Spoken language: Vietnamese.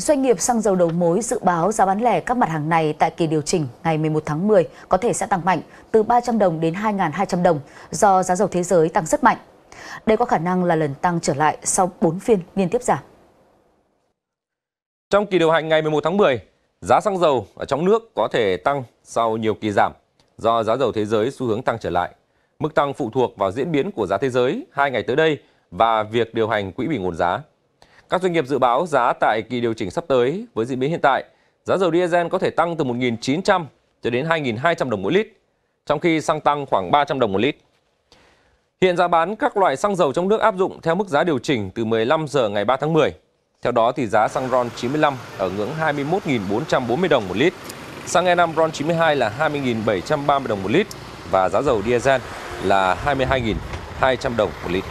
Doanh nghiệp xăng dầu đầu mối dự báo giá bán lẻ các mặt hàng này tại kỳ điều chỉnh ngày 11 tháng 10 có thể sẽ tăng mạnh từ 300 đồng đến 2.200 đồng do giá dầu thế giới tăng rất mạnh. Đây có khả năng là lần tăng trở lại sau 4 phiên liên tiếp giảm. Trong kỳ điều hành ngày 11 tháng 10, giá xăng dầu ở trong nước có thể tăng sau nhiều kỳ giảm do giá dầu thế giới xu hướng tăng trở lại. Mức tăng phụ thuộc vào diễn biến của giá thế giới hai ngày tới đây và việc điều hành quỹ bình ổn giá. Các doanh nghiệp dự báo giá tại kỳ điều chỉnh sắp tới với diễn biến hiện tại, giá dầu diesel có thể tăng từ 1.900 cho đến 2.200 đồng mỗi lít, trong khi xăng tăng khoảng 300 đồng một lít. Hiện giá bán các loại xăng dầu trong nước áp dụng theo mức giá điều chỉnh từ 15 giờ ngày 3 tháng 10. Theo đó thì giá xăng RON 95 ở ngưỡng 21.440 đồng một lít, xăng E5 RON 92 là 20.730 đồng một lít và giá dầu diesel là 22.200 đồng một lít.